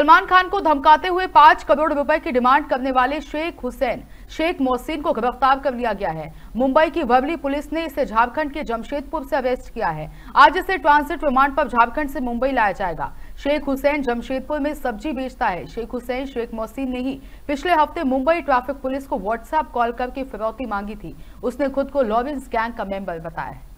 सलमान खान को धमकाते हुए पांच करोड़ रुपए की डिमांड करने वाले शेख हुसैन शेख मोहसिन को गिरफ्तार कर लिया गया है मुंबई की वबली पुलिस ने इसे झारखंड के जमशेदपुर से अरेस्ट किया है आज इसे ट्रांसिट रिमांड पर झारखंड से मुंबई लाया जाएगा शेख हुसैन जमशेदपुर में सब्जी बेचता है शेख हुसैन शेख मोहसिन ने ही पिछले हफ्ते मुंबई ट्रैफिक पुलिस को व्हाट्सएप कॉल करके फिरौती मांगी थी उसने खुद को लॉरेंस गैंग का मेंबर बताया है